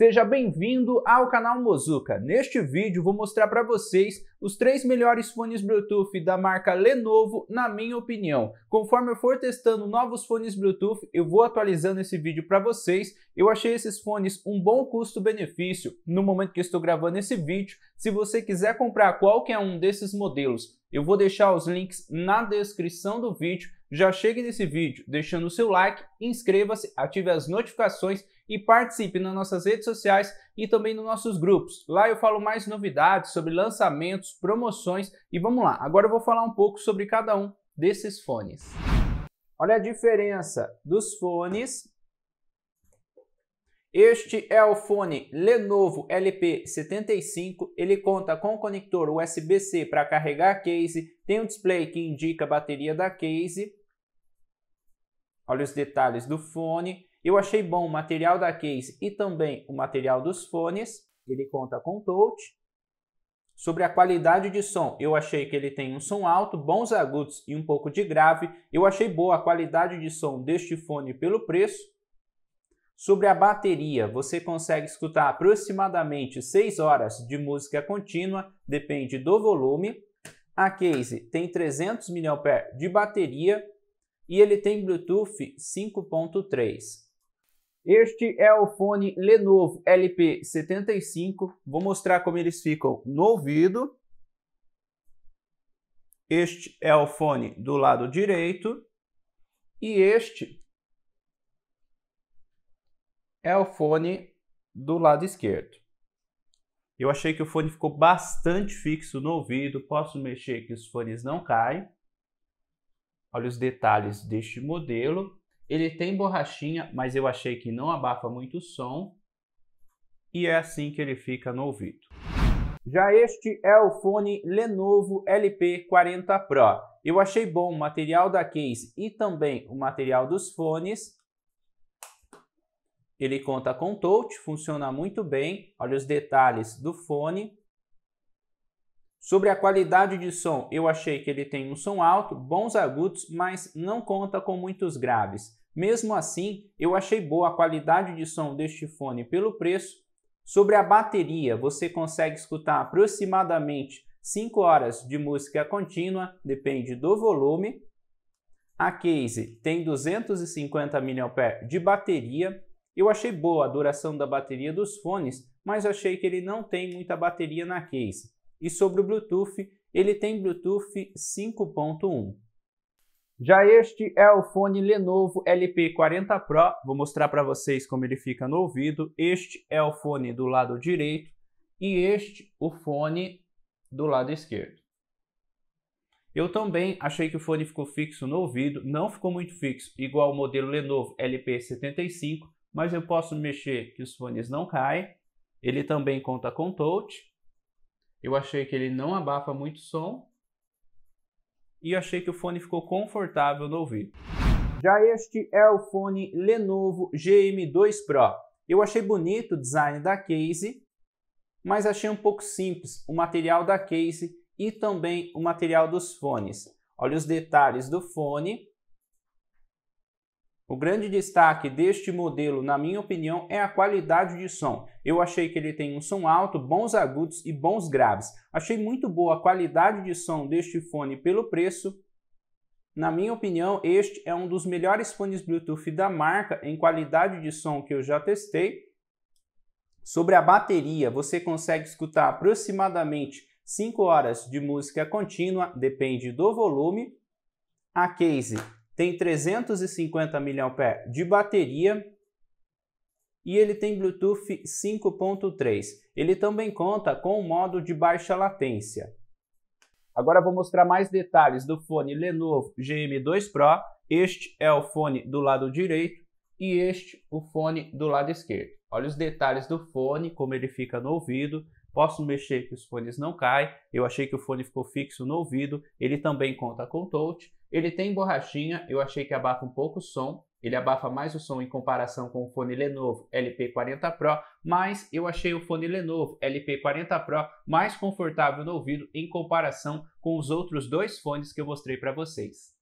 Seja bem-vindo ao canal Mozuka. Neste vídeo vou mostrar para vocês os três melhores fones Bluetooth da marca Lenovo, na minha opinião. Conforme eu for testando novos fones Bluetooth, eu vou atualizando esse vídeo para vocês. Eu achei esses fones um bom custo-benefício no momento que estou gravando esse vídeo. Se você quiser comprar qualquer um desses modelos, eu vou deixar os links na descrição do vídeo. Já chegue nesse vídeo deixando o seu like, inscreva-se, ative as notificações e participe nas nossas redes sociais e também nos nossos grupos. Lá eu falo mais novidades sobre lançamentos, promoções e vamos lá. Agora eu vou falar um pouco sobre cada um desses fones. Olha a diferença dos fones. Este é o fone Lenovo LP75. Ele conta com conector USB-C para carregar a case, tem um display que indica a bateria da case. Olha os detalhes do fone. Eu achei bom o material da case e também o material dos fones. Ele conta com touch. Sobre a qualidade de som, eu achei que ele tem um som alto, bons agudos e um pouco de grave. Eu achei boa a qualidade de som deste fone pelo preço. Sobre a bateria, você consegue escutar aproximadamente 6 horas de música contínua, depende do volume. A case tem 300 mAh de bateria e ele tem Bluetooth 5.3. Este é o fone Lenovo LP75. Vou mostrar como eles ficam no ouvido. Este é o fone do lado direito. E este é o fone do lado esquerdo. Eu achei que o fone ficou bastante fixo no ouvido. Posso mexer que os fones não caem. Olha os detalhes deste modelo. Ele tem borrachinha, mas eu achei que não abafa muito o som. E é assim que ele fica no ouvido. Já este é o fone Lenovo LP40 Pro. Eu achei bom o material da case e também o material dos fones. Ele conta com touch, funciona muito bem. Olha os detalhes do fone. Sobre a qualidade de som, eu achei que ele tem um som alto, bons agudos, mas não conta com muitos graves. Mesmo assim, eu achei boa a qualidade de som deste fone pelo preço. Sobre a bateria, você consegue escutar aproximadamente 5 horas de música contínua, depende do volume. A case tem 250 mAh de bateria. Eu achei boa a duração da bateria dos fones, mas achei que ele não tem muita bateria na case. E sobre o Bluetooth, ele tem Bluetooth 5.1. Já este é o fone Lenovo LP40 Pro, vou mostrar para vocês como ele fica no ouvido. Este é o fone do lado direito e este o fone do lado esquerdo. Eu também achei que o fone ficou fixo no ouvido, não ficou muito fixo, igual o modelo Lenovo LP75, mas eu posso mexer que os fones não caem. Ele também conta com touch. Eu achei que ele não abafa muito som e achei que o fone ficou confortável no ouvido. Já este é o fone Lenovo GM2 Pro. Eu achei bonito o design da case, mas achei um pouco simples o material da case e também o material dos fones. Olha os detalhes do fone o grande destaque deste modelo, na minha opinião, é a qualidade de som. Eu achei que ele tem um som alto, bons agudos e bons graves. Achei muito boa a qualidade de som deste fone pelo preço. Na minha opinião, este é um dos melhores fones Bluetooth da marca em qualidade de som que eu já testei. Sobre a bateria, você consegue escutar aproximadamente 5 horas de música contínua, depende do volume. A case tem 350 mAh de bateria e ele tem Bluetooth 5.3. Ele também conta com o modo de baixa latência. Agora vou mostrar mais detalhes do fone Lenovo GM2 Pro. Este é o fone do lado direito e este o fone do lado esquerdo. Olha os detalhes do fone, como ele fica no ouvido. Posso mexer que os fones não caem. Eu achei que o fone ficou fixo no ouvido. Ele também conta com touch. Ele tem borrachinha. Eu achei que abafa um pouco o som. Ele abafa mais o som em comparação com o fone Lenovo LP40 Pro, mas eu achei o fone Lenovo LP40 Pro mais confortável no ouvido em comparação com os outros dois fones que eu mostrei para vocês.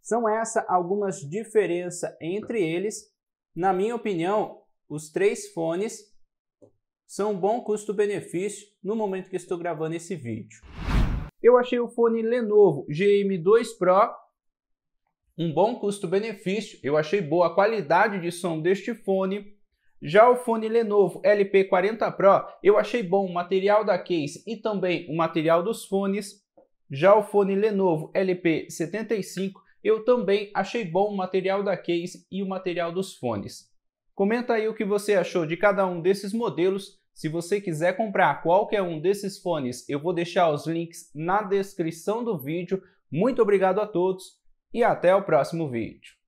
São essas algumas diferenças entre eles. Na minha opinião, os três fones são um bom custo-benefício no momento que estou gravando esse vídeo. Eu achei o fone Lenovo GM2 Pro um bom custo-benefício, eu achei boa a qualidade de som deste fone. Já o fone Lenovo LP40 Pro, eu achei bom o material da case e também o material dos fones. Já o fone Lenovo LP75, eu também achei bom o material da case e o material dos fones. Comenta aí o que você achou de cada um desses modelos se você quiser comprar qualquer um desses fones, eu vou deixar os links na descrição do vídeo. Muito obrigado a todos e até o próximo vídeo.